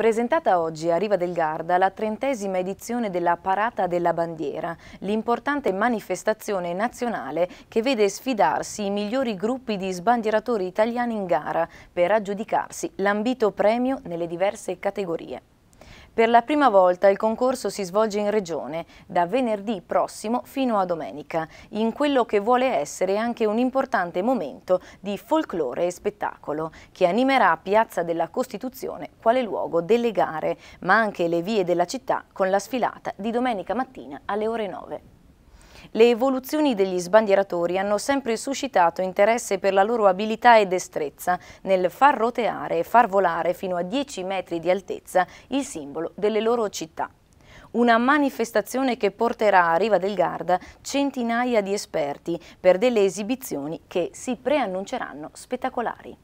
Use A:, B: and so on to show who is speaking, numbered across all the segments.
A: Presentata oggi a Riva del Garda la trentesima edizione della Parata della Bandiera, l'importante manifestazione nazionale che vede sfidarsi i migliori gruppi di sbandieratori italiani in gara per aggiudicarsi l'ambito premio nelle diverse categorie. Per la prima volta il concorso si svolge in Regione, da venerdì prossimo fino a domenica, in quello che vuole essere anche un importante momento di folklore e spettacolo, che animerà Piazza della Costituzione quale luogo delle gare, ma anche le vie della città con la sfilata di domenica mattina alle ore 9. Le evoluzioni degli sbandieratori hanno sempre suscitato interesse per la loro abilità e destrezza nel far roteare e far volare fino a 10 metri di altezza il simbolo delle loro città una manifestazione che porterà a Riva del Garda centinaia di esperti per delle esibizioni che si preannunceranno spettacolari.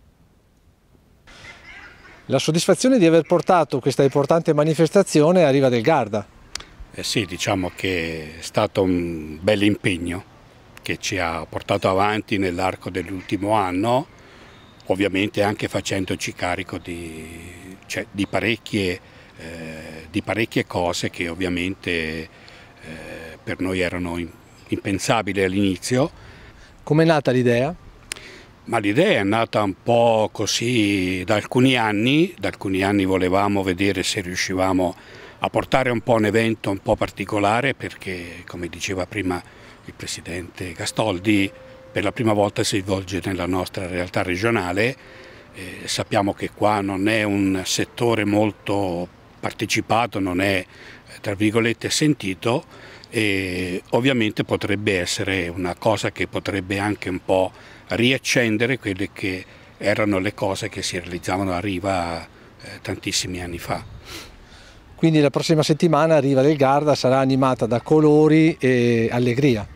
B: La soddisfazione di aver portato questa importante manifestazione a Riva del Garda.
C: Eh sì, diciamo che è stato un bel impegno che ci ha portato avanti nell'arco dell'ultimo anno, ovviamente anche facendoci carico di, cioè, di, parecchie, eh, di parecchie, cose che ovviamente eh, per noi erano impensabili all'inizio. Com'è nata l'idea? Ma l'idea è nata un po' così da alcuni anni, da alcuni anni volevamo vedere se riuscivamo a portare un po' un evento un po' particolare perché come diceva prima il Presidente Gastoldi per la prima volta si svolge nella nostra realtà regionale, eh, sappiamo che qua non è un settore molto partecipato, non è eh, tra virgolette sentito e ovviamente potrebbe essere una cosa che potrebbe anche un po' riaccendere quelle che erano le cose che si realizzavano a Riva eh, tantissimi anni fa.
B: Quindi la prossima settimana Riva del Garda sarà animata da colori e allegria.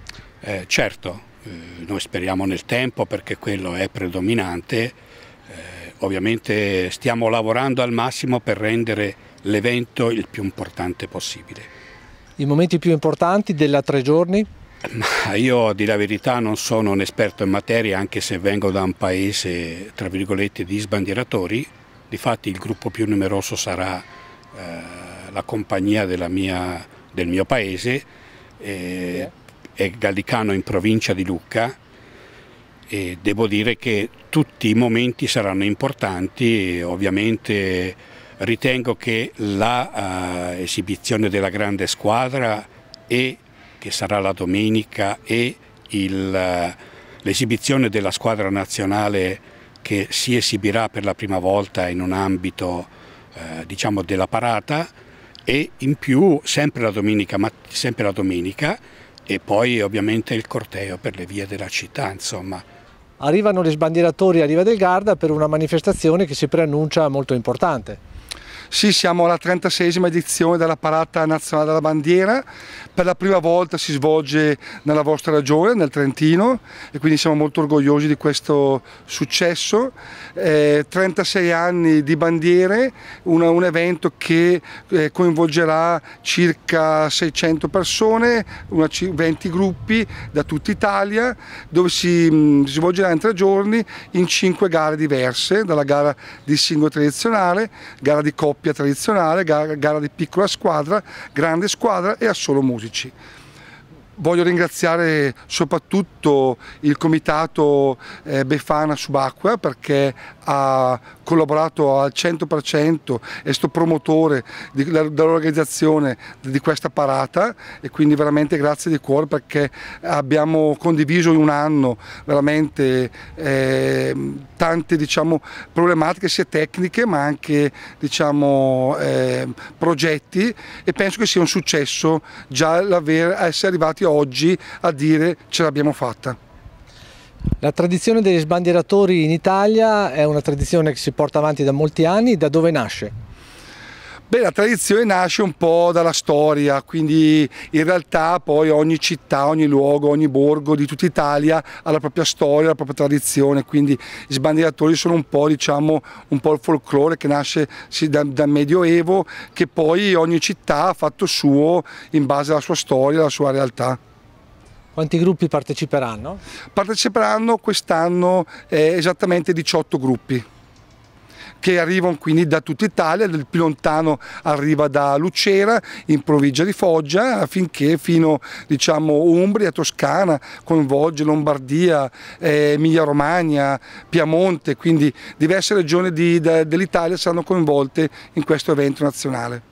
C: Eh, certo, eh, noi speriamo nel tempo perché quello è predominante. Eh, ovviamente stiamo lavorando al massimo per rendere l'evento il più importante possibile.
B: I momenti più importanti della tre giorni?
C: Ma io a dire la verità non sono un esperto in materia anche se vengo da un paese tra virgolette di sbandieratori, difatti il gruppo più numeroso sarà eh, la compagnia mia, del mio paese, eh, è Gallicano in provincia di Lucca e devo dire che tutti i momenti saranno importanti, ovviamente ritengo che l'esibizione eh, della grande squadra e che sarà la domenica e eh, l'esibizione della squadra nazionale che si esibirà per la prima volta in un ambito eh, diciamo della parata e in più sempre la, domenica, sempre la domenica e poi ovviamente il corteo per le vie della città insomma.
B: Arrivano gli sbandieratori a Riva del Garda per una manifestazione che si preannuncia molto importante. Sì, siamo alla 36esima edizione della Parata Nazionale della Bandiera, per la
D: prima volta si svolge nella vostra regione, nel Trentino, e quindi siamo molto orgogliosi di questo successo. Eh, 36 anni di bandiere, un, un evento che eh, coinvolgerà circa 600 persone, una, 20 gruppi da tutta Italia, dove si, mh, mm, si svolgerà in tre giorni in cinque gare diverse, dalla gara di singolo tradizionale, gara di coppia, doppia tradizionale, gara, gara di piccola squadra, grande squadra e a solo musici voglio ringraziare soprattutto il comitato eh, Befana Subacquea perché ha collaborato al 100%, è stato promotore dell'organizzazione di questa parata e quindi veramente grazie di cuore perché abbiamo condiviso in un anno veramente eh, tante diciamo, problematiche sia tecniche ma anche diciamo, eh, progetti e penso che sia un successo già essere arrivati oggi a dire ce l'abbiamo fatta.
B: La tradizione degli sbandieratori in Italia è una tradizione che si porta avanti da molti anni, da dove nasce?
D: Beh, la tradizione nasce un po' dalla storia, quindi in realtà poi ogni città, ogni luogo, ogni borgo di tutta Italia ha la propria storia, la propria tradizione, quindi gli sbandieratori sono un po', diciamo, un po il folklore che nasce sì, dal da Medioevo, che poi ogni città ha fatto suo in base alla sua storia, alla sua realtà. Quanti gruppi parteciperanno? Parteciperanno quest'anno eh, esattamente 18 gruppi che arrivano quindi da tutta Italia, il più lontano arriva da Lucera in provincia di Foggia finché fino diciamo Umbria, Toscana, coinvolge Lombardia, eh, Emilia Romagna, Piemonte, quindi diverse regioni dell'Italia saranno coinvolte in questo evento nazionale.